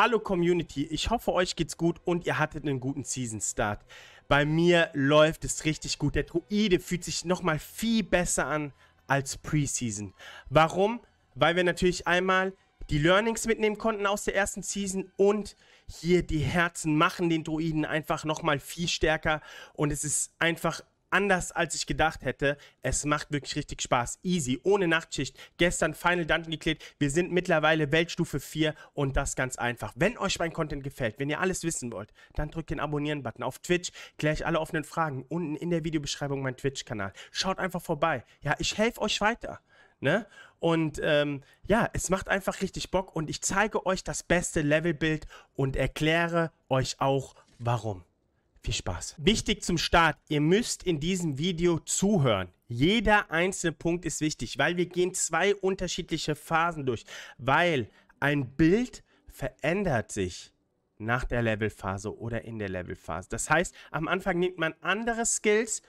Hallo Community, ich hoffe euch geht's gut und ihr hattet einen guten Season Start. Bei mir läuft es richtig gut. Der Druide fühlt sich nochmal viel besser an als Preseason. Warum? Weil wir natürlich einmal die Learnings mitnehmen konnten aus der ersten Season und hier die Herzen machen den Druiden einfach nochmal viel stärker und es ist einfach anders als ich gedacht hätte. Es macht wirklich richtig Spaß. Easy, ohne Nachtschicht. Gestern Final Dungeon geklärt. Wir sind mittlerweile Weltstufe 4 und das ganz einfach. Wenn euch mein Content gefällt, wenn ihr alles wissen wollt, dann drückt den Abonnieren-Button. Auf Twitch kläre ich alle offenen Fragen. Unten in der Videobeschreibung mein Twitch-Kanal. Schaut einfach vorbei. Ja, ich helfe euch weiter. Ne? Und ähm, ja, es macht einfach richtig Bock und ich zeige euch das beste Levelbild und erkläre euch auch, warum. Viel Spaß. Wichtig zum Start, ihr müsst in diesem Video zuhören. Jeder einzelne Punkt ist wichtig, weil wir gehen zwei unterschiedliche Phasen durch, weil ein Bild verändert sich nach der Levelphase oder in der Levelphase. Das heißt, am Anfang nimmt man andere Skills,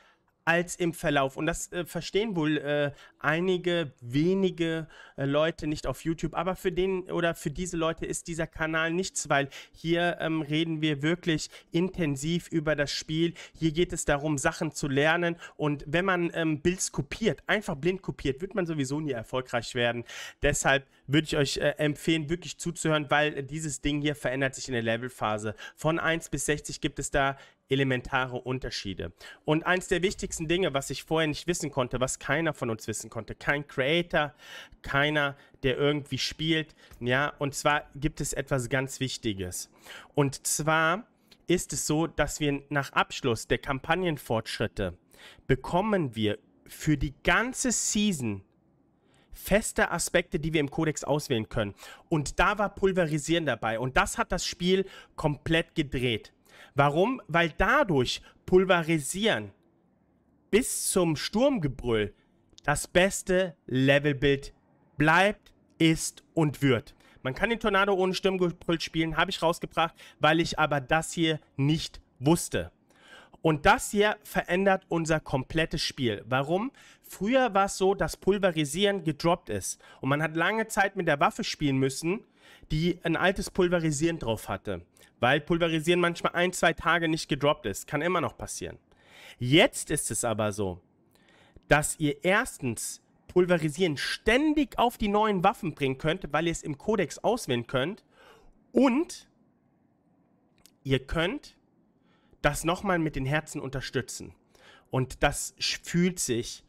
als im Verlauf. Und das äh, verstehen wohl äh, einige wenige äh, Leute nicht auf YouTube. Aber für den oder für diese Leute ist dieser Kanal nichts, weil hier ähm, reden wir wirklich intensiv über das Spiel. Hier geht es darum, Sachen zu lernen. Und wenn man ähm, Builds kopiert, einfach blind kopiert, wird man sowieso nie erfolgreich werden. Deshalb würde ich euch äh, empfehlen, wirklich zuzuhören, weil äh, dieses Ding hier verändert sich in der Levelphase. Von 1 bis 60 gibt es da elementare Unterschiede. Und eins der wichtigsten Dinge, was ich vorher nicht wissen konnte, was keiner von uns wissen konnte, kein Creator, keiner, der irgendwie spielt, ja, und zwar gibt es etwas ganz Wichtiges. Und zwar ist es so, dass wir nach Abschluss der Kampagnenfortschritte bekommen wir für die ganze Season feste Aspekte, die wir im Kodex auswählen können. Und da war Pulverisieren dabei. Und das hat das Spiel komplett gedreht. Warum? Weil dadurch Pulverisieren bis zum Sturmgebrüll das beste Levelbild bleibt, ist und wird. Man kann den Tornado ohne Sturmgebrüll spielen, habe ich rausgebracht, weil ich aber das hier nicht wusste. Und das hier verändert unser komplettes Spiel. Warum? Früher war es so, dass Pulverisieren gedroppt ist. Und man hat lange Zeit mit der Waffe spielen müssen, die ein altes Pulverisieren drauf hatte. Weil Pulverisieren manchmal ein, zwei Tage nicht gedroppt ist. Kann immer noch passieren. Jetzt ist es aber so, dass ihr erstens Pulverisieren ständig auf die neuen Waffen bringen könnt, weil ihr es im Kodex auswählen könnt. Und ihr könnt das nochmal mit den Herzen unterstützen. Und das fühlt sich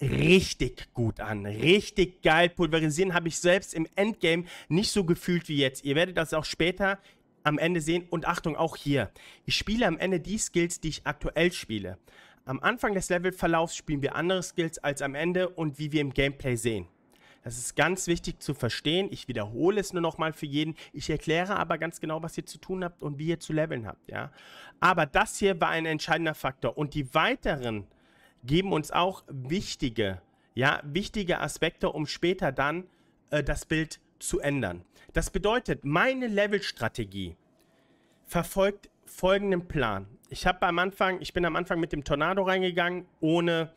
richtig gut an. Richtig geil. Pulverisieren habe ich selbst im Endgame nicht so gefühlt wie jetzt. Ihr werdet das auch später am Ende sehen. Und Achtung, auch hier. Ich spiele am Ende die Skills, die ich aktuell spiele. Am Anfang des Levelverlaufs spielen wir andere Skills als am Ende und wie wir im Gameplay sehen. Das ist ganz wichtig zu verstehen. Ich wiederhole es nur nochmal für jeden. Ich erkläre aber ganz genau, was ihr zu tun habt und wie ihr zu leveln habt. Ja? Aber das hier war ein entscheidender Faktor. Und die weiteren geben uns auch wichtige, ja, wichtige Aspekte, um später dann äh, das Bild zu ändern. Das bedeutet, meine Levelstrategie verfolgt folgenden Plan. Ich habe am Anfang, ich bin am Anfang mit dem Tornado reingegangen, ohne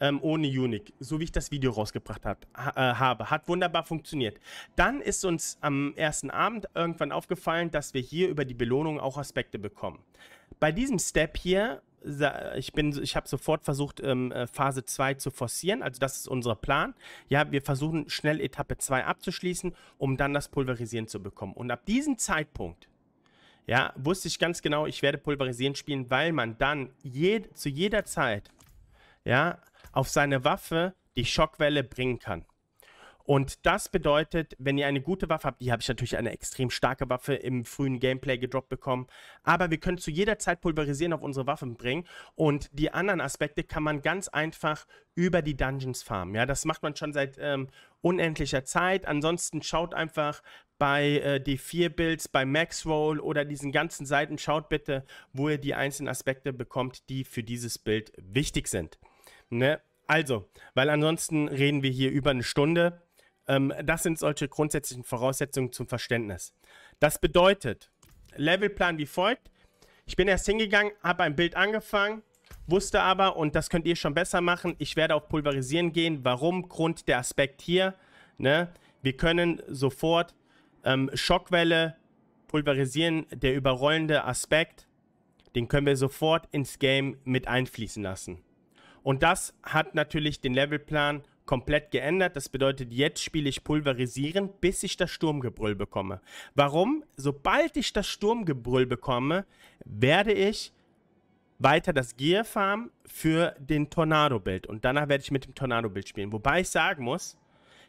ähm, ohne Unic, so wie ich das Video rausgebracht hat, ha, äh, habe. Hat wunderbar funktioniert. Dann ist uns am ersten Abend irgendwann aufgefallen, dass wir hier über die Belohnung auch Aspekte bekommen. Bei diesem Step hier, ich, ich habe sofort versucht, ähm, äh, Phase 2 zu forcieren. Also das ist unser Plan. Ja, wir versuchen schnell Etappe 2 abzuschließen, um dann das Pulverisieren zu bekommen. Und ab diesem Zeitpunkt ja, wusste ich ganz genau, ich werde pulverisieren spielen, weil man dann je, zu jeder Zeit, ja, auf seine Waffe die Schockwelle bringen kann. Und das bedeutet, wenn ihr eine gute Waffe habt, hier habe ich natürlich eine extrem starke Waffe im frühen Gameplay gedroppt bekommen, aber wir können zu jeder Zeit pulverisieren auf unsere Waffen bringen und die anderen Aspekte kann man ganz einfach über die Dungeons farmen. Ja, das macht man schon seit ähm, unendlicher Zeit. Ansonsten schaut einfach bei äh, D4-Builds, bei Maxroll oder diesen ganzen Seiten, schaut bitte, wo ihr die einzelnen Aspekte bekommt, die für dieses Bild wichtig sind. Ne? Also, weil ansonsten reden wir hier über eine Stunde. Ähm, das sind solche grundsätzlichen Voraussetzungen zum Verständnis. Das bedeutet, Levelplan wie folgt. Ich bin erst hingegangen, habe ein Bild angefangen, wusste aber, und das könnt ihr schon besser machen, ich werde auf Pulverisieren gehen. Warum? Grund der Aspekt hier. Ne? Wir können sofort ähm, Schockwelle pulverisieren, der überrollende Aspekt, den können wir sofort ins Game mit einfließen lassen. Und das hat natürlich den Levelplan komplett geändert. Das bedeutet, jetzt spiele ich pulverisieren, bis ich das Sturmgebrüll bekomme. Warum? Sobald ich das Sturmgebrüll bekomme, werde ich weiter das Gear Farm für den Tornado-Bild. Und danach werde ich mit dem Tornado-Bild spielen. Wobei ich sagen muss,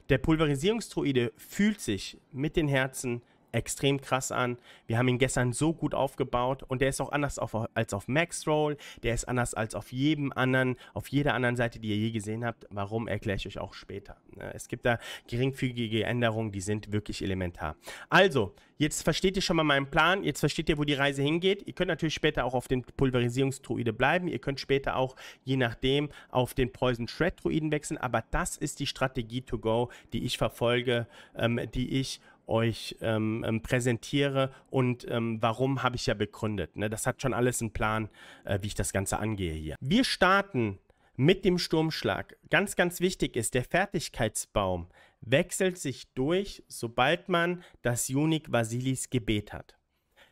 der Pulverisierungstruide fühlt sich mit den Herzen extrem krass an. Wir haben ihn gestern so gut aufgebaut und der ist auch anders auf, als auf Max Roll. Der ist anders als auf jedem anderen, auf jeder anderen Seite, die ihr je gesehen habt. Warum erkläre ich euch auch später. Ne, es gibt da geringfügige Änderungen, die sind wirklich elementar. Also, jetzt versteht ihr schon mal meinen Plan. Jetzt versteht ihr, wo die Reise hingeht. Ihr könnt natürlich später auch auf den Pulverisierungstruide bleiben. Ihr könnt später auch, je nachdem, auf den Poison Shred Druiden wechseln. Aber das ist die Strategie to go, die ich verfolge, ähm, die ich euch ähm, ähm, präsentiere und ähm, warum habe ich ja begründet. Ne? Das hat schon alles einen Plan, äh, wie ich das Ganze angehe hier. Wir starten mit dem Sturmschlag. Ganz, ganz wichtig ist, der Fertigkeitsbaum wechselt sich durch, sobald man das Junik Vasilis Gebet hat.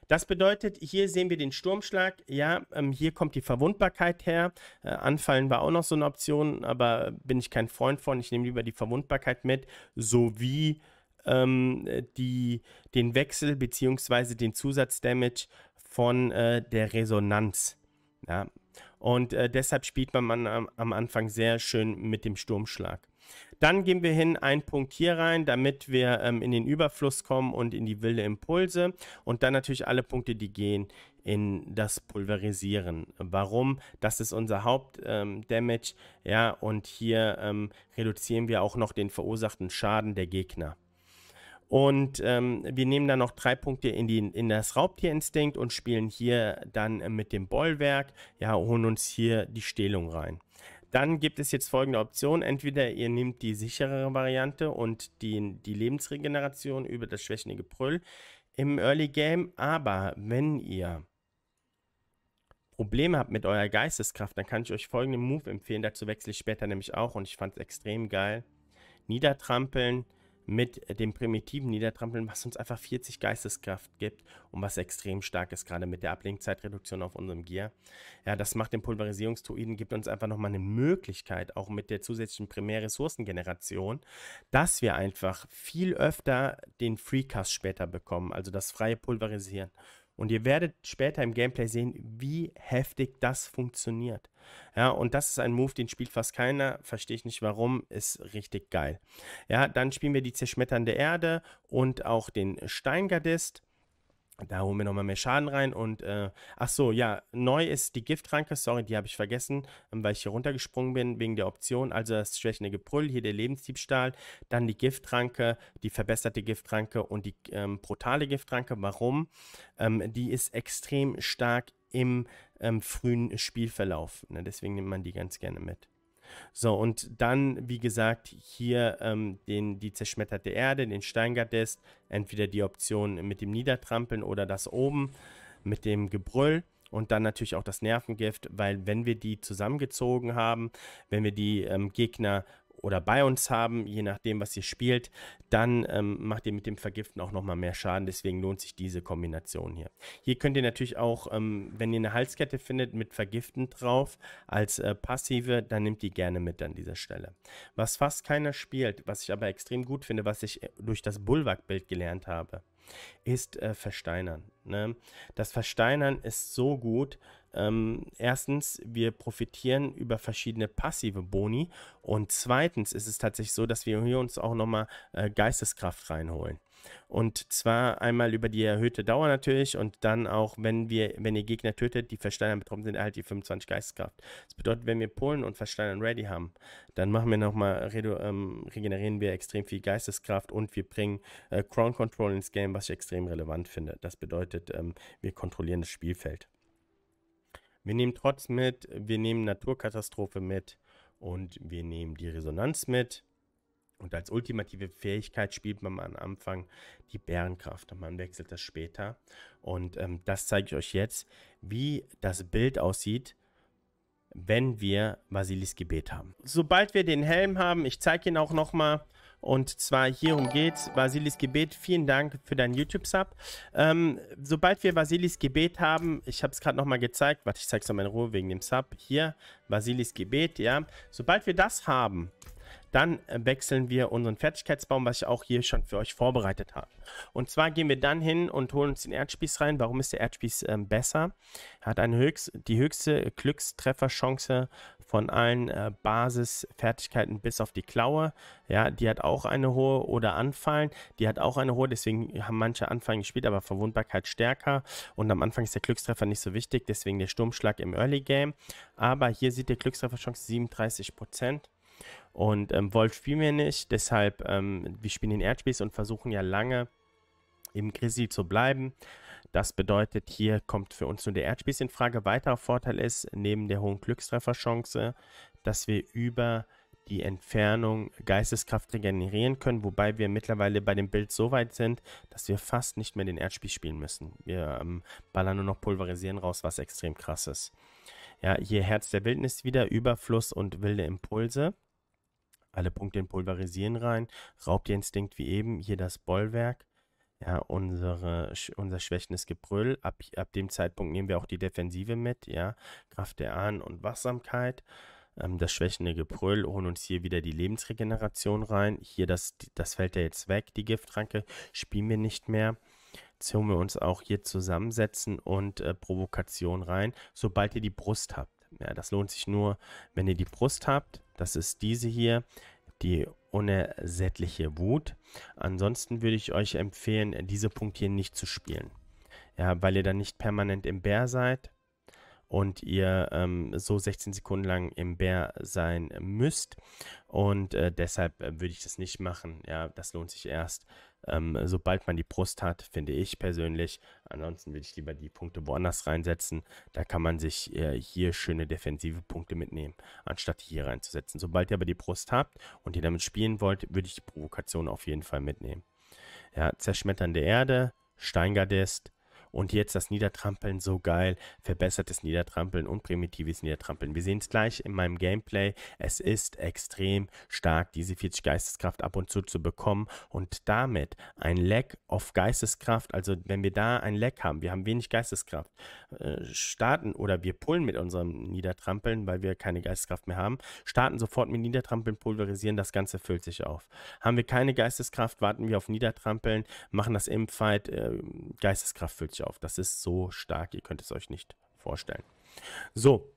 Das bedeutet, hier sehen wir den Sturmschlag. Ja, ähm, hier kommt die Verwundbarkeit her. Äh, Anfallen war auch noch so eine Option, aber bin ich kein Freund von. Ich nehme lieber die Verwundbarkeit mit, sowie ähm, die, den Wechsel bzw. den Zusatzdamage von äh, der Resonanz. Ja. Und äh, deshalb spielt man am, am Anfang sehr schön mit dem Sturmschlag. Dann gehen wir hin einen Punkt hier rein, damit wir ähm, in den Überfluss kommen und in die wilde Impulse. Und dann natürlich alle Punkte, die gehen in das Pulverisieren. Warum? Das ist unser Hauptdamage. Ähm, ja, und hier ähm, reduzieren wir auch noch den verursachten Schaden der Gegner. Und ähm, wir nehmen dann noch drei Punkte in, die, in das Raubtierinstinkt und spielen hier dann mit dem Bollwerk, ja, holen uns hier die Stehlung rein. Dann gibt es jetzt folgende Option. Entweder ihr nehmt die sicherere Variante und die, die Lebensregeneration über das schwächende Gebrüll im Early Game. Aber wenn ihr Probleme habt mit eurer Geisteskraft, dann kann ich euch folgenden Move empfehlen. Dazu wechsle ich später nämlich auch und ich fand es extrem geil. Niedertrampeln mit dem primitiven Niedertrampeln, was uns einfach 40 Geisteskraft gibt und was extrem stark ist, gerade mit der Ablenkzeitreduktion auf unserem Gear. Ja, das macht den Pulverisierungstruiden, gibt uns einfach nochmal eine Möglichkeit, auch mit der zusätzlichen Primärressourcengeneration, dass wir einfach viel öfter den Freecast später bekommen, also das freie Pulverisieren. Und ihr werdet später im Gameplay sehen, wie heftig das funktioniert. Ja, und das ist ein Move, den spielt fast keiner. Verstehe ich nicht warum. Ist richtig geil. Ja, dann spielen wir die zerschmetternde Erde und auch den Steingardist. Da holen wir nochmal mehr Schaden rein und, äh, ach so, ja, neu ist die Giftranke, sorry, die habe ich vergessen, ähm, weil ich hier runtergesprungen bin wegen der Option, also das schwächende Gebrüll, hier der Lebensdiebstahl, dann die Giftranke, die verbesserte Giftranke und die ähm, brutale Giftranke. Warum? Ähm, die ist extrem stark im ähm, frühen Spielverlauf, ne? deswegen nimmt man die ganz gerne mit. So, und dann, wie gesagt, hier ähm, den, die zerschmetterte Erde, den Steingardest, entweder die Option mit dem Niedertrampeln oder das oben mit dem Gebrüll. Und dann natürlich auch das Nervengift, weil wenn wir die zusammengezogen haben, wenn wir die ähm, Gegner oder bei uns haben, je nachdem, was ihr spielt, dann ähm, macht ihr mit dem Vergiften auch nochmal mehr Schaden. Deswegen lohnt sich diese Kombination hier. Hier könnt ihr natürlich auch, ähm, wenn ihr eine Halskette findet, mit Vergiften drauf als äh, passive, dann nehmt die gerne mit an dieser Stelle. Was fast keiner spielt, was ich aber extrem gut finde, was ich äh, durch das Bulwark-Bild gelernt habe, ist äh, Versteinern. Ne? Das Versteinern ist so gut, ähm, erstens, wir profitieren über verschiedene passive Boni und zweitens ist es tatsächlich so, dass wir hier uns auch nochmal äh, Geisteskraft reinholen. Und zwar einmal über die erhöhte Dauer natürlich und dann auch, wenn wir, wenn ihr Gegner tötet, die Versteinern betroffen sind, erhaltet ihr 25 Geisteskraft. Das bedeutet, wenn wir Polen und Versteinern ready haben, dann machen wir nochmal, ähm, regenerieren wir extrem viel Geisteskraft und wir bringen äh, Crown Control ins Game, was ich extrem relevant finde. Das bedeutet, ähm, wir kontrollieren das Spielfeld. Wir nehmen Trotz mit, wir nehmen Naturkatastrophe mit und wir nehmen die Resonanz mit. Und als ultimative Fähigkeit spielt man am Anfang die Bärenkraft und man wechselt das später. Und ähm, das zeige ich euch jetzt, wie das Bild aussieht, wenn wir Vasilis Gebet haben. Sobald wir den Helm haben, ich zeige ihn auch nochmal, und zwar hierum geht's. Vasilis Gebet, vielen Dank für deinen YouTube-Sub. Ähm, sobald wir Vasilis Gebet haben, ich habe es gerade nochmal gezeigt, warte, ich zeige es nochmal in Ruhe wegen dem Sub. Hier, Vasilis Gebet, ja. Sobald wir das haben, dann äh, wechseln wir unseren Fertigkeitsbaum, was ich auch hier schon für euch vorbereitet habe. Und zwar gehen wir dann hin und holen uns den Erdspieß rein. Warum ist der Erdspieß ähm, besser? Er hat eine höchst, die höchste Glückstrefferchance von allen äh, Basisfertigkeiten bis auf die Klaue. Ja, die hat auch eine hohe oder Anfallen. Die hat auch eine hohe, deswegen haben manche Anfallen gespielt, aber Verwundbarkeit stärker. Und am Anfang ist der Glückstreffer nicht so wichtig, deswegen der Sturmschlag im Early Game. Aber hier sieht ihr Glückstrefferchance 37%. Und ähm, Wolf spielen wir nicht, deshalb, ähm, wir spielen den Erdspieß und versuchen ja lange im Grizzly zu bleiben. Das bedeutet, hier kommt für uns nur der Erdspieß in Frage. Weiterer Vorteil ist, neben der hohen Glückstrefferchance, dass wir über die Entfernung Geisteskraft regenerieren können, wobei wir mittlerweile bei dem Bild so weit sind, dass wir fast nicht mehr den Erdspieß spielen müssen. Wir ähm, ballern nur noch Pulverisieren raus, was extrem krass ist. Ja, hier Herz der Wildnis wieder, Überfluss und wilde Impulse. Alle Punkte in Pulverisieren rein, Raubt ihr Instinkt wie eben, hier das Bollwerk ja, unsere, unser schwächendes Gebrüll. Ab, ab dem Zeitpunkt nehmen wir auch die Defensive mit, ja, Kraft der Ahnen und Wachsamkeit. Ähm, das schwächende Gebrüll holen uns hier wieder die Lebensregeneration rein. Hier, das, das fällt ja jetzt weg, die Giftranke, spielen wir nicht mehr. Jetzt holen wir uns auch hier zusammensetzen und äh, Provokation rein, sobald ihr die Brust habt. Ja, das lohnt sich nur, wenn ihr die Brust habt. Das ist diese hier, die unersättliche Wut. Ansonsten würde ich euch empfehlen, diese Punkte hier nicht zu spielen. Ja, weil ihr dann nicht permanent im Bär seid und ihr ähm, so 16 Sekunden lang im Bär sein müsst. Und äh, deshalb äh, würde ich das nicht machen. Ja, das lohnt sich erst, ähm, sobald man die Brust hat, finde ich persönlich. Ansonsten würde ich lieber die Punkte woanders reinsetzen. Da kann man sich äh, hier schöne defensive Punkte mitnehmen, anstatt hier reinzusetzen. Sobald ihr aber die Brust habt und ihr damit spielen wollt, würde ich die Provokation auf jeden Fall mitnehmen. Ja, zerschmetternde Erde, Steingardist, und jetzt das Niedertrampeln, so geil. Verbessertes Niedertrampeln und primitives Niedertrampeln. Wir sehen es gleich in meinem Gameplay. Es ist extrem stark, diese 40 Geisteskraft ab und zu zu bekommen und damit ein Lack auf Geisteskraft, also wenn wir da ein Lack haben, wir haben wenig Geisteskraft, äh, starten oder wir pullen mit unserem Niedertrampeln, weil wir keine Geisteskraft mehr haben, starten sofort mit Niedertrampeln, pulverisieren, das Ganze füllt sich auf. Haben wir keine Geisteskraft, warten wir auf Niedertrampeln, machen das Impfheit, äh, Geisteskraft füllt sich auf auf. Das ist so stark, ihr könnt es euch nicht vorstellen. So,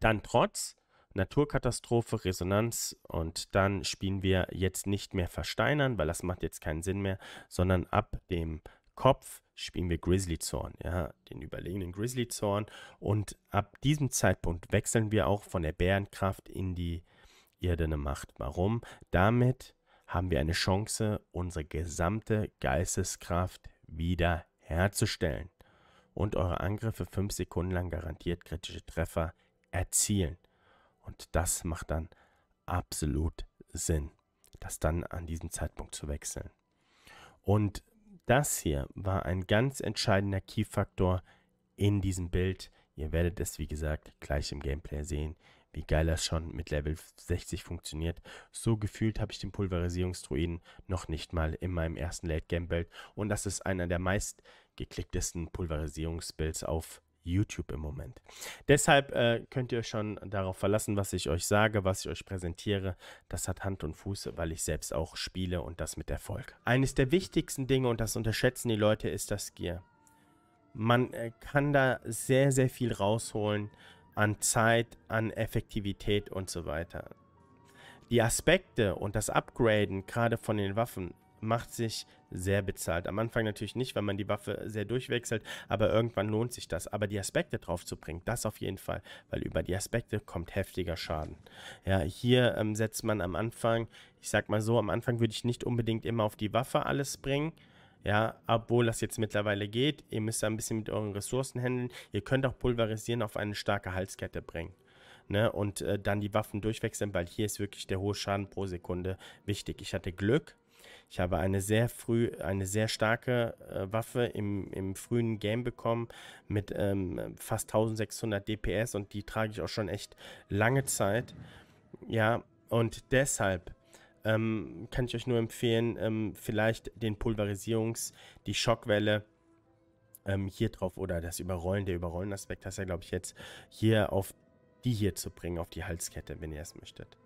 dann trotz Naturkatastrophe, Resonanz und dann spielen wir jetzt nicht mehr versteinern, weil das macht jetzt keinen Sinn mehr, sondern ab dem Kopf spielen wir Grizzly-Zorn, ja, den überlegenen Grizzly-Zorn und ab diesem Zeitpunkt wechseln wir auch von der Bärenkraft in die irdene Macht. Warum? Damit haben wir eine Chance, unsere gesamte Geisteskraft wieder herzustellen und eure Angriffe fünf Sekunden lang garantiert kritische Treffer erzielen. Und das macht dann absolut Sinn, das dann an diesem Zeitpunkt zu wechseln. Und das hier war ein ganz entscheidender Key-Faktor in diesem Bild. Ihr werdet es, wie gesagt, gleich im Gameplay sehen, wie geil das schon mit Level 60 funktioniert. So gefühlt habe ich den Pulverisierungsdruiden noch nicht mal in meinem ersten Late Game Build und das ist einer der meist geklicktesten Pulverisierungsbuilds auf YouTube im Moment. Deshalb äh, könnt ihr euch schon darauf verlassen, was ich euch sage, was ich euch präsentiere. Das hat Hand und Fuß, weil ich selbst auch spiele und das mit Erfolg. Eines der wichtigsten Dinge und das unterschätzen die Leute ist das Gear. Man äh, kann da sehr, sehr viel rausholen an Zeit, an Effektivität und so weiter. Die Aspekte und das Upgraden gerade von den Waffen macht sich sehr bezahlt. Am Anfang natürlich nicht, weil man die Waffe sehr durchwechselt, aber irgendwann lohnt sich das. Aber die Aspekte drauf zu bringen, das auf jeden Fall, weil über die Aspekte kommt heftiger Schaden. Ja, hier ähm, setzt man am Anfang, ich sag mal so, am Anfang würde ich nicht unbedingt immer auf die Waffe alles bringen, ja, obwohl das jetzt mittlerweile geht, ihr müsst da ein bisschen mit euren Ressourcen handeln. Ihr könnt auch pulverisieren auf eine starke Halskette bringen. Ne? Und äh, dann die Waffen durchwechseln, weil hier ist wirklich der hohe Schaden pro Sekunde wichtig. Ich hatte Glück. Ich habe eine sehr früh, eine sehr starke äh, Waffe im, im frühen Game bekommen mit ähm, fast 1600 DPS und die trage ich auch schon echt lange Zeit. Ja, und deshalb ähm, kann ich euch nur empfehlen, ähm, vielleicht den Pulverisierungs-, die Schockwelle ähm, hier drauf oder das Überrollen, der Überrollen-Aspekt hast ja, glaube ich, jetzt hier auf die hier zu bringen, auf die Halskette, wenn ihr es möchtet.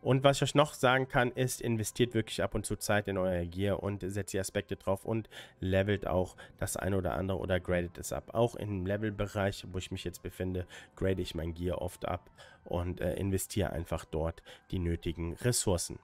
Und was ich euch noch sagen kann, ist, investiert wirklich ab und zu Zeit in euer Gear und setzt die Aspekte drauf und levelt auch das eine oder andere oder gradet es ab. Auch im Levelbereich, wo ich mich jetzt befinde, grade ich mein Gear oft ab und äh, investiere einfach dort die nötigen Ressourcen.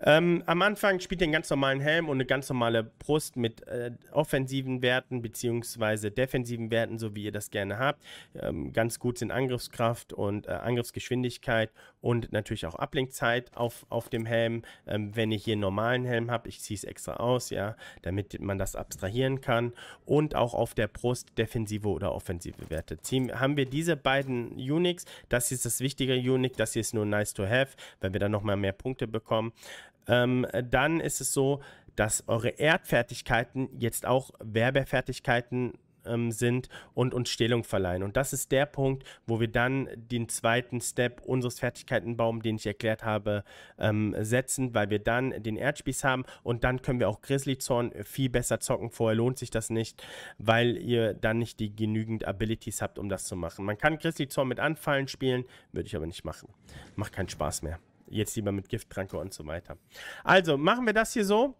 Ähm, am Anfang spielt er einen ganz normalen Helm und eine ganz normale Brust mit äh, offensiven Werten bzw. defensiven Werten, so wie ihr das gerne habt. Ähm, ganz gut sind Angriffskraft und äh, Angriffsgeschwindigkeit und natürlich auch Ablenkzeit auf, auf dem Helm. Ähm, wenn ich hier einen normalen Helm habe, ich ziehe es extra aus, ja, damit man das abstrahieren kann. Und auch auf der Brust defensive oder offensive Werte. Ziehen, haben wir diese beiden Unix, das ist das wichtige Unix, das hier ist nur nice to have, wenn wir dann nochmal mehr Punkte bekommen ähm, äh, dann ist es so, dass eure Erdfertigkeiten jetzt auch Werbefertigkeiten ähm, sind und uns Stellung verleihen. Und das ist der Punkt, wo wir dann den zweiten Step unseres Fertigkeitenbaums, den ich erklärt habe, ähm, setzen, weil wir dann den Erdspieß haben und dann können wir auch Grizzly-Zorn viel besser zocken. Vorher lohnt sich das nicht, weil ihr dann nicht die genügend Abilities habt, um das zu machen. Man kann Grizzly-Zorn mit Anfallen spielen, würde ich aber nicht machen. Macht keinen Spaß mehr jetzt lieber mit Giftpranke und so weiter. Also machen wir das hier so.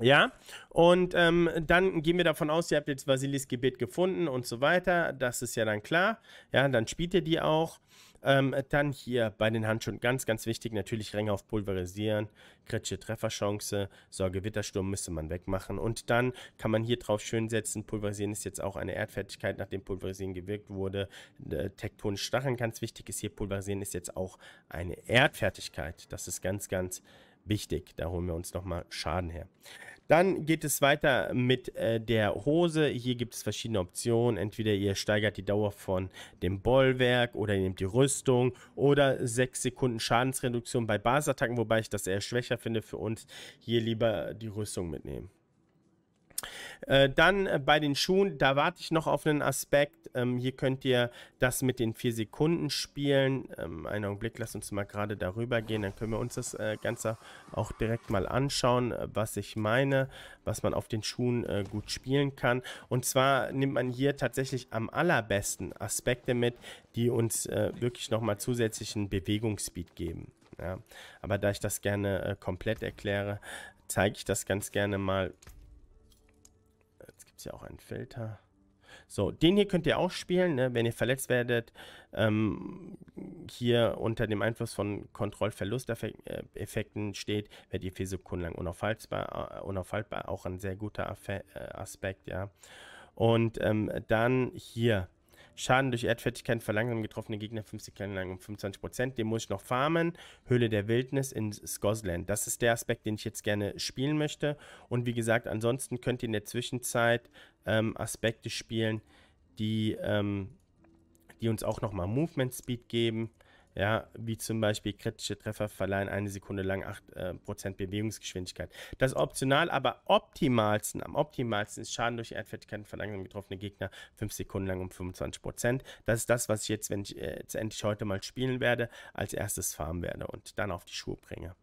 Ja, und ähm, dann gehen wir davon aus, ihr habt jetzt Vasilis Gebet gefunden und so weiter. Das ist ja dann klar. Ja, dann spielt ihr die auch. Ähm, dann hier bei den Handschuhen ganz, ganz wichtig, natürlich Ränge auf Pulverisieren, kritische Trefferchance, Sorge Wittersturm müsste man wegmachen und dann kann man hier drauf schön setzen, Pulverisieren ist jetzt auch eine Erdfertigkeit, nachdem Pulverisieren gewirkt wurde, äh, Stacheln ganz wichtig ist hier, Pulverisieren ist jetzt auch eine Erdfertigkeit, das ist ganz, ganz wichtig wichtig. Da holen wir uns nochmal Schaden her. Dann geht es weiter mit äh, der Hose. Hier gibt es verschiedene Optionen. Entweder ihr steigert die Dauer von dem Bollwerk oder ihr nehmt die Rüstung oder 6 Sekunden Schadensreduktion bei Basattacken, wobei ich das eher schwächer finde für uns. Hier lieber die Rüstung mitnehmen. Äh, dann äh, bei den Schuhen, da warte ich noch auf einen Aspekt. Ähm, hier könnt ihr das mit den 4 Sekunden spielen. Ähm, einen Augenblick, lasst uns mal gerade darüber gehen. Dann können wir uns das äh, Ganze auch direkt mal anschauen, äh, was ich meine, was man auf den Schuhen äh, gut spielen kann. Und zwar nimmt man hier tatsächlich am allerbesten Aspekte mit, die uns äh, wirklich nochmal zusätzlichen Bewegungsspeed geben. Ja. Aber da ich das gerne komplett erkläre, zeige ich das ganz gerne mal gibt es ja auch einen Filter. So, den hier könnt ihr auch spielen, ne? wenn ihr verletzt werdet. Ähm, hier unter dem Einfluss von Kontrollverlusteffekten steht, werdet ihr vier Sekunden lang unaufhaltbar, äh, unaufhaltbar auch ein sehr guter äh, Aspekt, ja. Und ähm, dann hier Schaden durch Erdfertigkeit verlangsamen getroffene Gegner 5 Sekunden lang um 25%. Den muss ich noch farmen. Höhle der Wildnis in Skosland. Das ist der Aspekt, den ich jetzt gerne spielen möchte. Und wie gesagt, ansonsten könnt ihr in der Zwischenzeit ähm, Aspekte spielen, die, ähm, die uns auch nochmal Movement Speed geben ja, wie zum Beispiel kritische Treffer verleihen eine Sekunde lang 8% äh, Bewegungsgeschwindigkeit. Das optional, aber optimalsten, am optimalsten ist Schaden durch Erdfertigkeiten von getroffene Gegner 5 Sekunden lang um 25%. Das ist das, was ich jetzt, wenn ich äh, jetzt endlich heute mal spielen werde, als erstes farmen werde und dann auf die Schuhe bringe.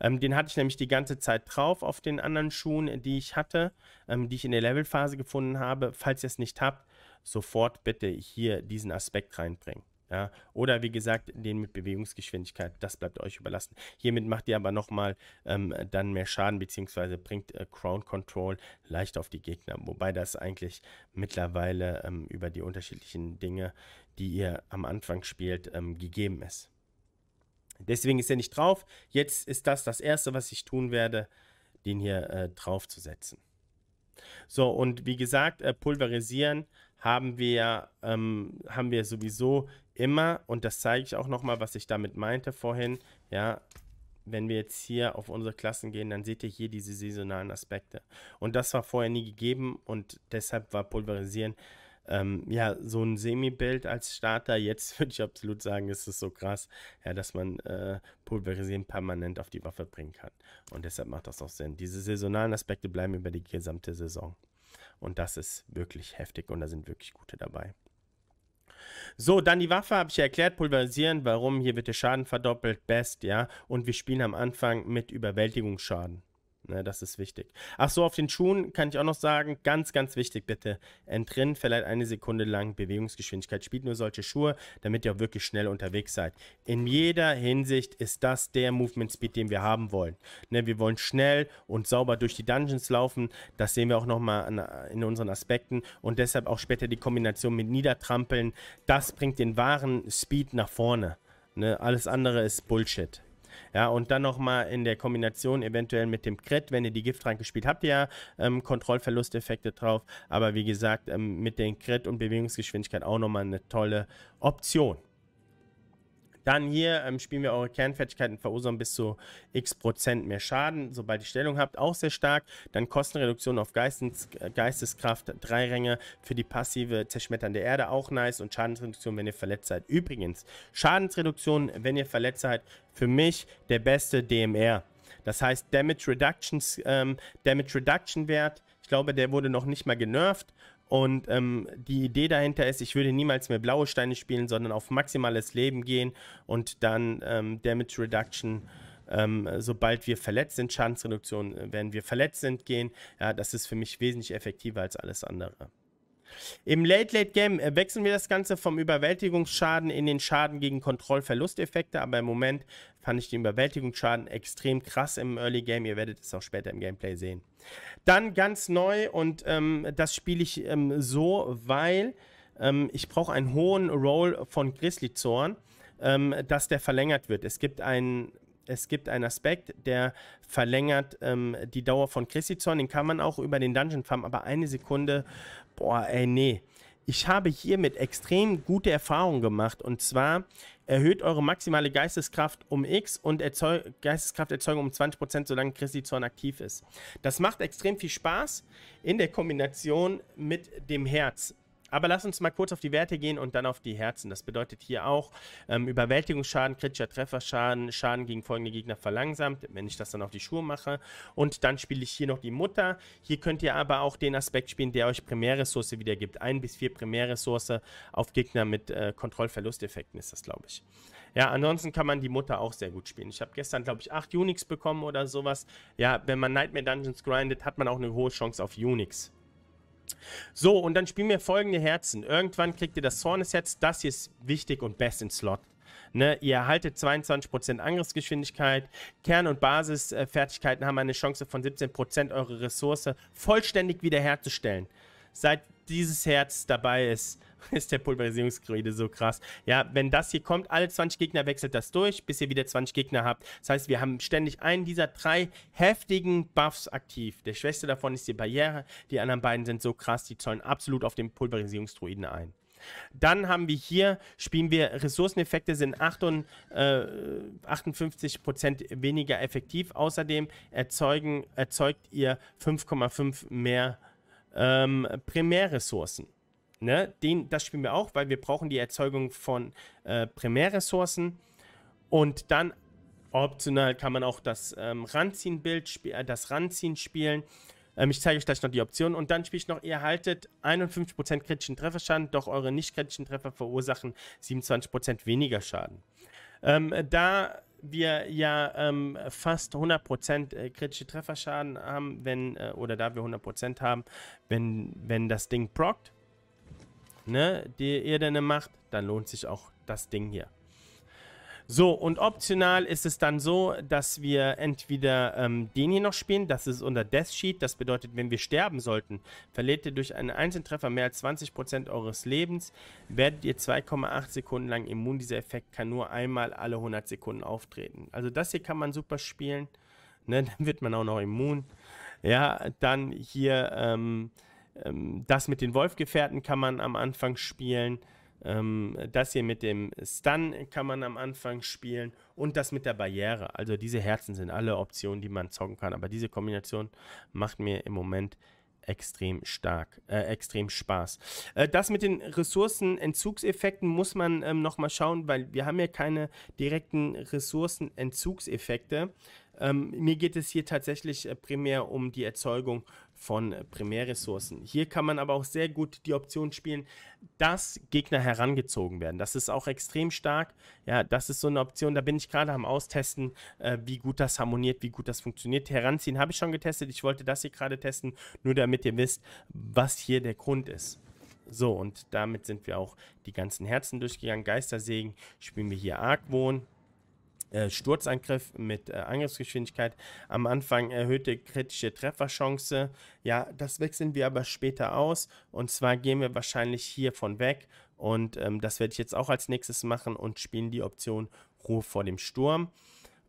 Ähm, den hatte ich nämlich die ganze Zeit drauf auf den anderen Schuhen, äh, die ich hatte, ähm, die ich in der Levelphase gefunden habe. Falls ihr es nicht habt, sofort bitte hier diesen Aspekt reinbringen. Ja, oder wie gesagt, den mit Bewegungsgeschwindigkeit, das bleibt euch überlassen. Hiermit macht ihr aber nochmal ähm, dann mehr Schaden, beziehungsweise bringt äh, Crown Control leicht auf die Gegner. Wobei das eigentlich mittlerweile ähm, über die unterschiedlichen Dinge, die ihr am Anfang spielt, ähm, gegeben ist. Deswegen ist er nicht drauf. Jetzt ist das das Erste, was ich tun werde, den hier äh, draufzusetzen. So, und wie gesagt, äh, pulverisieren haben wir, ähm, haben wir sowieso immer, und das zeige ich auch nochmal, was ich damit meinte vorhin, ja, wenn wir jetzt hier auf unsere Klassen gehen, dann seht ihr hier diese saisonalen Aspekte. Und das war vorher nie gegeben und deshalb war Pulverisieren ähm, ja so ein Semi-Bild als Starter. Jetzt würde ich absolut sagen, ist es so krass, ja, dass man äh, Pulverisieren permanent auf die Waffe bringen kann. Und deshalb macht das auch Sinn. Diese saisonalen Aspekte bleiben über die gesamte Saison. Und das ist wirklich heftig und da sind wirklich gute dabei. So, dann die Waffe habe ich ja erklärt, pulverisieren, warum, hier wird der Schaden verdoppelt, best, ja. Und wir spielen am Anfang mit Überwältigungsschaden. Ne, das ist wichtig. Ach so, auf den Schuhen kann ich auch noch sagen, ganz, ganz wichtig, bitte entrinnen, vielleicht eine Sekunde lang Bewegungsgeschwindigkeit. Spielt nur solche Schuhe, damit ihr auch wirklich schnell unterwegs seid. In jeder Hinsicht ist das der Movement Speed, den wir haben wollen. Ne, wir wollen schnell und sauber durch die Dungeons laufen. Das sehen wir auch nochmal in unseren Aspekten. Und deshalb auch später die Kombination mit Niedertrampeln. Das bringt den wahren Speed nach vorne. Ne, alles andere ist Bullshit. Ja, und dann nochmal in der Kombination eventuell mit dem Crit, wenn ihr die Giftrank gespielt habt, ihr ja ähm, Kontrollverlusteffekte drauf. Aber wie gesagt, ähm, mit den Crit und Bewegungsgeschwindigkeit auch nochmal eine tolle Option. Dann hier ähm, spielen wir eure Kernfertigkeiten, verursachen bis zu x Prozent mehr Schaden, sobald ihr Stellung habt, auch sehr stark. Dann Kostenreduktion auf Geistes, äh, Geisteskraft, drei Ränge für die passive Zerschmettern der Erde, auch nice. Und Schadensreduktion, wenn ihr verletzt seid. Übrigens, Schadensreduktion, wenn ihr verletzt seid, für mich der beste DMR. Das heißt, Damage, Reductions, ähm, Damage Reduction Wert, ich glaube, der wurde noch nicht mal genervt und ähm, die Idee dahinter ist, ich würde niemals mehr blaue Steine spielen, sondern auf maximales Leben gehen und dann ähm, Damage Reduction. Ähm, sobald wir verletzt sind, Schadensreduktion, äh, wenn wir verletzt sind, gehen. Ja, das ist für mich wesentlich effektiver als alles andere. Im Late Late Game äh, wechseln wir das Ganze vom Überwältigungsschaden in den Schaden gegen Kontrollverlusteffekte, aber im Moment fand ich den Überwältigungsschaden extrem krass im Early Game. Ihr werdet es auch später im Gameplay sehen. Dann ganz neu und ähm, das spiele ich ähm, so, weil ähm, ich brauche einen hohen Roll von Grizzly Zorn, ähm, dass der verlängert wird. Es gibt einen es gibt einen Aspekt, der verlängert ähm, die Dauer von Zorn. Den kann man auch über den Dungeon farmen, aber eine Sekunde, boah, ey, nee. Ich habe hiermit extrem gute Erfahrungen gemacht und zwar erhöht eure maximale Geisteskraft um X und Erzeug Geisteskrafterzeugung um 20%, solange Zorn aktiv ist. Das macht extrem viel Spaß in der Kombination mit dem Herz. Aber lass uns mal kurz auf die Werte gehen und dann auf die Herzen. Das bedeutet hier auch ähm, Überwältigungsschaden, kritischer Trefferschaden, Schaden gegen folgende Gegner verlangsamt, wenn ich das dann auf die Schuhe mache. Und dann spiele ich hier noch die Mutter. Hier könnt ihr aber auch den Aspekt spielen, der euch Primärressource wiedergibt. Ein bis vier Primärressource auf Gegner mit äh, Kontrollverlusteffekten ist das, glaube ich. Ja, ansonsten kann man die Mutter auch sehr gut spielen. Ich habe gestern, glaube ich, 8 Unix bekommen oder sowas. Ja, wenn man Nightmare Dungeons grindet, hat man auch eine hohe Chance auf Unix. So, und dann spielen wir folgende Herzen. Irgendwann kriegt ihr das Zornesherz. Das hier ist wichtig und best in Slot. Ne, ihr erhaltet 22% Angriffsgeschwindigkeit. Kern- und Basisfertigkeiten haben eine Chance von 17%, eure Ressource vollständig wiederherzustellen. Seit dieses Herz dabei ist, ist der Pulverisierungsgeräte so krass. Ja, wenn das hier kommt, alle 20 Gegner wechselt das durch, bis ihr wieder 20 Gegner habt. Das heißt, wir haben ständig einen dieser drei heftigen Buffs aktiv. Der schwächste davon ist die Barriere, die anderen beiden sind so krass, die zollen absolut auf den Pulverisierungsdruiden ein. Dann haben wir hier, spielen wir Ressourceneffekte, sind 58% äh, weniger effektiv. Außerdem erzeugen, erzeugt ihr 5,5 mehr ähm, Primärressourcen. Ne? Den, das spielen wir auch, weil wir brauchen die Erzeugung von äh, Primärressourcen. Und dann optional kann man auch das ähm, Ranziehen-Bild, sp äh, das Ranziehen spielen. Ähm, ich zeige euch gleich noch die Optionen. Und dann spiele ich noch, ihr erhaltet 51% kritischen Trefferschaden, doch eure nicht kritischen Treffer verursachen 27% weniger Schaden. Ähm, da wir ja ähm, fast 100% äh, kritische Trefferschaden haben, wenn, äh, oder da wir 100% haben, wenn, wenn das Ding prockt, ne, die Erdene macht, dann lohnt sich auch das Ding hier. So, und optional ist es dann so, dass wir entweder ähm, den hier noch spielen, das ist unser Death Sheet, das bedeutet, wenn wir sterben sollten, verliert ihr durch einen Einzeltreffer mehr als 20% eures Lebens, werdet ihr 2,8 Sekunden lang immun. Dieser Effekt kann nur einmal alle 100 Sekunden auftreten. Also das hier kann man super spielen, ne, dann wird man auch noch immun. Ja, dann hier, ähm, ähm, das mit den Wolfgefährten kann man am Anfang spielen. Ähm, das hier mit dem Stun kann man am Anfang spielen und das mit der Barriere. Also diese Herzen sind alle Optionen, die man zocken kann. Aber diese Kombination macht mir im Moment extrem stark, äh, extrem Spaß. Äh, das mit den Ressourcenentzugseffekten muss man ähm, nochmal schauen, weil wir haben ja keine direkten Ressourcenentzugseffekte. Ähm, mir geht es hier tatsächlich äh, primär um die Erzeugung von äh, Primärressourcen. Hier kann man aber auch sehr gut die Option spielen, dass Gegner herangezogen werden. Das ist auch extrem stark. Ja, das ist so eine Option. Da bin ich gerade am Austesten, äh, wie gut das harmoniert, wie gut das funktioniert. Heranziehen habe ich schon getestet. Ich wollte das hier gerade testen, nur damit ihr wisst, was hier der Grund ist. So, und damit sind wir auch die ganzen Herzen durchgegangen. Geistersegen spielen wir hier Argwohn. Äh, Sturzangriff mit äh, Angriffsgeschwindigkeit. Am Anfang erhöhte kritische Trefferchance. Ja, das wechseln wir aber später aus. Und zwar gehen wir wahrscheinlich hiervon weg. Und ähm, das werde ich jetzt auch als nächstes machen und spielen die Option Ruhe vor dem Sturm.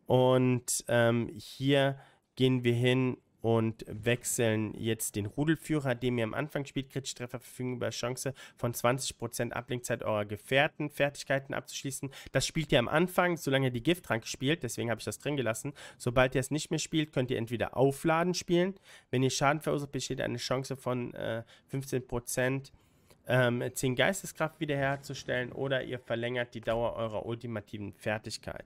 Und ähm, hier gehen wir hin und wechseln jetzt den Rudelführer, dem ihr am Anfang spielt. Kritische Treffer verfügen über Chance von 20% Ablenkzeit eurer Gefährten, Fertigkeiten abzuschließen. Das spielt ihr am Anfang, solange ihr die Gifttrank spielt, deswegen habe ich das drin gelassen. Sobald ihr es nicht mehr spielt, könnt ihr entweder aufladen spielen. Wenn ihr Schaden verursacht, besteht eine Chance von äh, 15% 10 ähm, Geisteskraft wiederherzustellen oder ihr verlängert die Dauer eurer ultimativen Fertigkeit.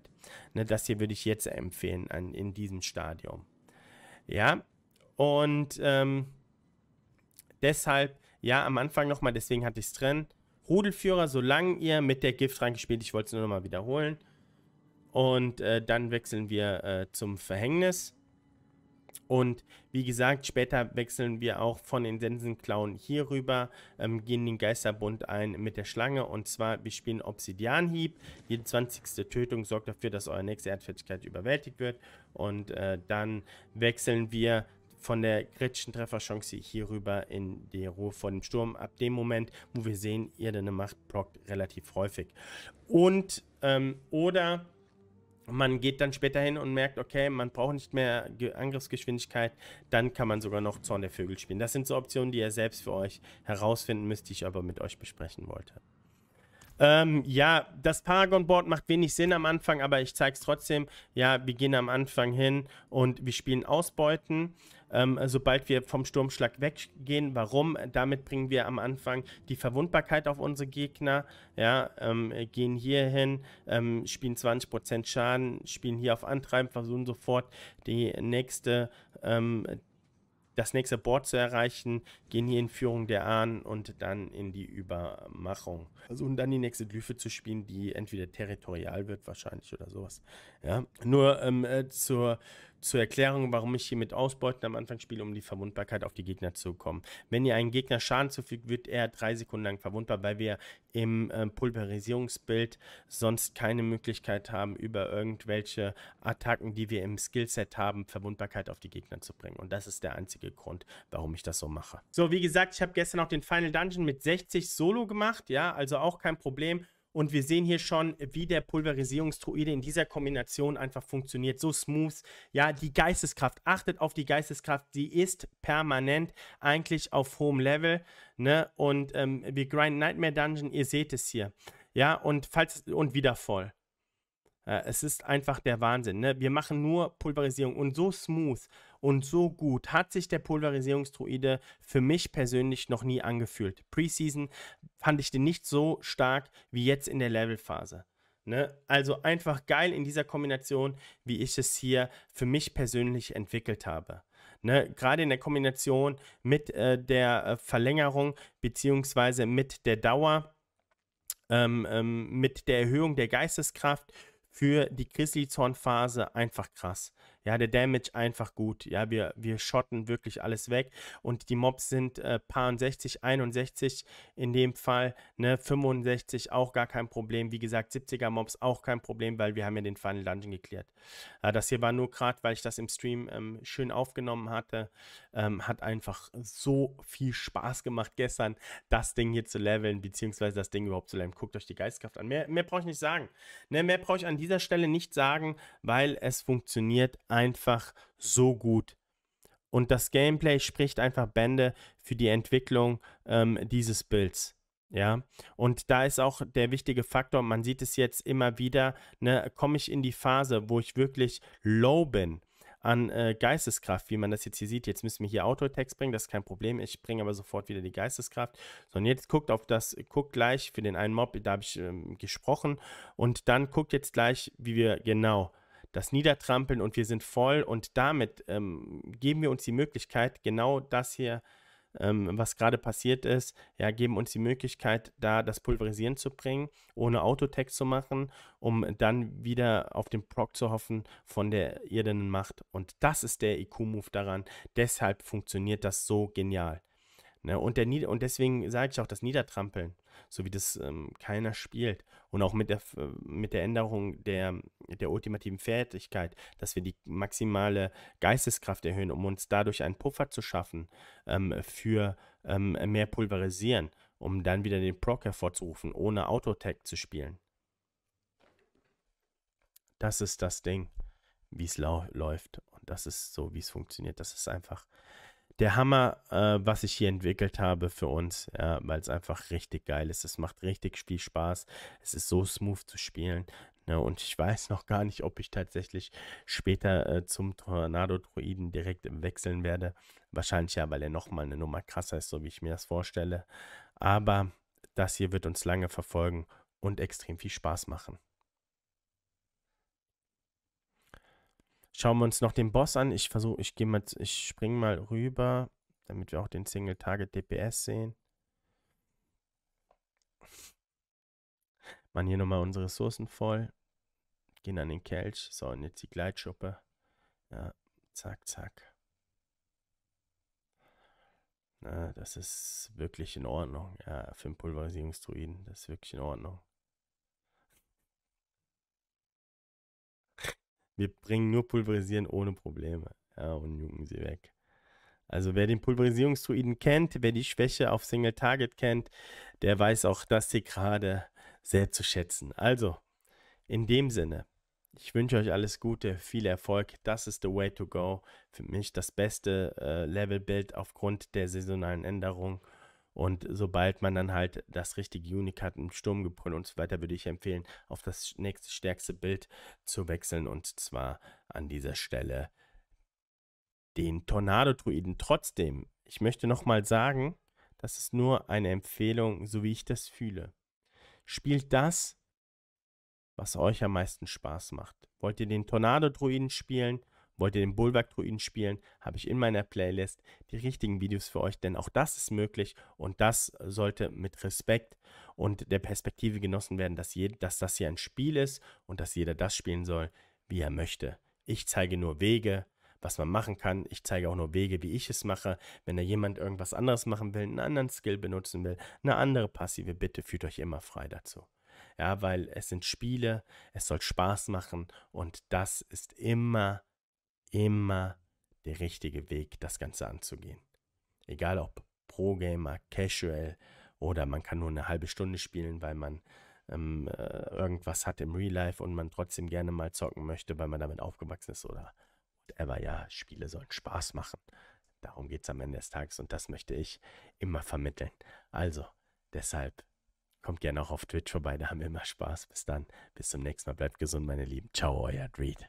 Ne, das hier würde ich jetzt empfehlen in diesem Stadium. Ja, und ähm, deshalb, ja, am Anfang nochmal, deswegen hatte ich es drin. Rudelführer, solange ihr mit der Gift reingespielt, ich wollte es nur nochmal wiederholen. Und äh, dann wechseln wir äh, zum Verhängnis. Und wie gesagt, später wechseln wir auch von den Sensenclown hier rüber, ähm, gehen den Geisterbund ein mit der Schlange und zwar, wir spielen Obsidianhieb. Jede 20. Tötung sorgt dafür, dass eure nächste Erdfertigkeit überwältigt wird und äh, dann wechseln wir von der kritischen Trefferchance hier rüber in die Ruhe vor dem Sturm. Ab dem Moment, wo wir sehen, ihr deine Macht blockt relativ häufig. Und, ähm, oder man geht dann später hin und merkt, okay, man braucht nicht mehr Angriffsgeschwindigkeit, dann kann man sogar noch Zorn der Vögel spielen. Das sind so Optionen, die ihr selbst für euch herausfinden müsst, die ich aber mit euch besprechen wollte. Ähm, ja, das Paragon-Board macht wenig Sinn am Anfang, aber ich zeige es trotzdem. Ja, wir gehen am Anfang hin und wir spielen Ausbeuten ähm, sobald wir vom Sturmschlag weggehen. Warum? Damit bringen wir am Anfang die Verwundbarkeit auf unsere Gegner. Ja, ähm, gehen hier hin, ähm, spielen 20% Schaden, spielen hier auf Antreiben, versuchen sofort die nächste ähm, das nächste Board zu erreichen, gehen hier in Führung der Ahnen und dann in die Übermachung. Versuchen also, dann die nächste Glyphe zu spielen, die entweder territorial wird wahrscheinlich oder sowas. Ja? Nur ähm, äh, zur zur Erklärung, warum ich hier mit Ausbeuten am Anfang spiele, um die Verwundbarkeit auf die Gegner zu kommen. Wenn ihr einen Gegner Schaden zufügt, wird er drei Sekunden lang verwundbar, weil wir im äh, Pulverisierungsbild sonst keine Möglichkeit haben, über irgendwelche Attacken, die wir im Skillset haben, Verwundbarkeit auf die Gegner zu bringen. Und das ist der einzige Grund, warum ich das so mache. So, wie gesagt, ich habe gestern auch den Final Dungeon mit 60 Solo gemacht, ja, also auch kein Problem. Und wir sehen hier schon, wie der Pulverisierungstruide in dieser Kombination einfach funktioniert. So smooth. Ja, die Geisteskraft. Achtet auf die Geisteskraft. Die ist permanent eigentlich auf hohem Level. Ne? Und ähm, wir grinden Nightmare Dungeon. Ihr seht es hier. Ja, und, falls, und wieder voll. Äh, es ist einfach der Wahnsinn. Ne? Wir machen nur Pulverisierung und so smooth und so gut hat sich der Pulverisierungsdruide für mich persönlich noch nie angefühlt. Preseason fand ich den nicht so stark wie jetzt in der Levelphase. Ne? Also einfach geil in dieser Kombination, wie ich es hier für mich persönlich entwickelt habe. Ne? Gerade in der Kombination mit äh, der äh, Verlängerung beziehungsweise mit der Dauer, ähm, ähm, mit der Erhöhung der Geisteskraft für die Grizzly-Zorn-Phase einfach krass. Ja, der Damage einfach gut. Ja, wir, wir schotten wirklich alles weg. Und die Mobs sind äh, 60, 61 in dem Fall, ne, 65 auch gar kein Problem. Wie gesagt, 70er Mobs auch kein Problem, weil wir haben ja den Final Dungeon geklärt. Äh, das hier war nur gerade, weil ich das im Stream ähm, schön aufgenommen hatte. Ähm, hat einfach so viel Spaß gemacht gestern, das Ding hier zu leveln, beziehungsweise das Ding überhaupt zu leveln. Guckt euch die Geistkraft an. Mehr, mehr brauche ich nicht sagen. Ne, mehr brauche ich an dieser Stelle nicht sagen, weil es funktioniert einfach so gut. Und das Gameplay spricht einfach Bände für die Entwicklung ähm, dieses Builds. Ja, und da ist auch der wichtige Faktor, man sieht es jetzt immer wieder, ne, komme ich in die Phase, wo ich wirklich low bin an äh, Geisteskraft, wie man das jetzt hier sieht. Jetzt müssen wir hier Autotext bringen, das ist kein Problem. Ich bringe aber sofort wieder die Geisteskraft. So, und jetzt guckt auf das, guckt gleich für den einen Mob, da habe ich ähm, gesprochen. Und dann guckt jetzt gleich, wie wir genau das Niedertrampeln und wir sind voll und damit ähm, geben wir uns die Möglichkeit, genau das hier, ähm, was gerade passiert ist, ja, geben uns die Möglichkeit, da das Pulverisieren zu bringen, ohne Autotech zu machen, um dann wieder auf den Proc zu hoffen von der irdenen Macht und das ist der IQ-Move daran, deshalb funktioniert das so genial. Ne? Und, der Nied und deswegen sage ich auch das Niedertrampeln, so wie das ähm, keiner spielt. Und auch mit der, mit der Änderung der, der ultimativen Fertigkeit, dass wir die maximale Geisteskraft erhöhen, um uns dadurch einen Puffer zu schaffen ähm, für ähm, mehr Pulverisieren, um dann wieder den Proc hervorzurufen, ohne Autotech zu spielen. Das ist das Ding, wie es läuft. Und das ist so, wie es funktioniert. Das ist einfach der Hammer, äh, was ich hier entwickelt habe für uns, ja, weil es einfach richtig geil ist. Es macht richtig viel Spaß. Es ist so smooth zu spielen. Ne? Und ich weiß noch gar nicht, ob ich tatsächlich später äh, zum tornado droiden direkt wechseln werde. Wahrscheinlich ja, weil er nochmal eine Nummer krasser ist, so wie ich mir das vorstelle. Aber das hier wird uns lange verfolgen und extrem viel Spaß machen. Schauen wir uns noch den Boss an. Ich versuche, ich gehe mal, ich springe mal rüber, damit wir auch den Single Target DPS sehen. Machen hier nochmal unsere Ressourcen voll. Gehen an den Kelch. So, und jetzt die Gleitschuppe. Ja, zack, zack. Na, das ist wirklich in Ordnung. Ja, für einen Pulverisierungsdruiden, das ist wirklich in Ordnung. Wir bringen nur Pulverisieren ohne Probleme. Ja, und jucken sie weg. Also wer den Pulverisierungsdruiden kennt, wer die Schwäche auf Single Target kennt, der weiß auch das hier gerade sehr zu schätzen. Also, in dem Sinne, ich wünsche euch alles Gute, viel Erfolg. Das ist the way to go. Für mich das beste äh, Level-Bild aufgrund der saisonalen Änderung. Und sobald man dann halt das richtige Unique hat, einen Sturmgebrüll und so weiter, würde ich empfehlen, auf das nächste stärkste Bild zu wechseln. Und zwar an dieser Stelle den Tornado-Druiden. Trotzdem, ich möchte nochmal sagen, das ist nur eine Empfehlung, so wie ich das fühle. Spielt das, was euch am meisten Spaß macht. Wollt ihr den Tornado-Druiden spielen? Wollt ihr den Bulwark-Druiden spielen? Habe ich in meiner Playlist die richtigen Videos für euch, denn auch das ist möglich und das sollte mit Respekt und der Perspektive genossen werden, dass, jed dass das hier ein Spiel ist und dass jeder das spielen soll, wie er möchte. Ich zeige nur Wege, was man machen kann. Ich zeige auch nur Wege, wie ich es mache. Wenn da jemand irgendwas anderes machen will, einen anderen Skill benutzen will, eine andere passive Bitte, fühlt euch immer frei dazu. Ja, weil es sind Spiele, es soll Spaß machen und das ist immer immer der richtige Weg, das Ganze anzugehen. Egal ob Pro-Gamer, Casual oder man kann nur eine halbe Stunde spielen, weil man ähm, äh, irgendwas hat im Real Life und man trotzdem gerne mal zocken möchte, weil man damit aufgewachsen ist oder whatever. Ja, Spiele sollen Spaß machen. Darum geht es am Ende des Tages und das möchte ich immer vermitteln. Also, deshalb kommt gerne auch auf Twitch vorbei, da haben wir immer Spaß. Bis dann, bis zum nächsten Mal. Bleibt gesund, meine Lieben. Ciao, euer Dreed.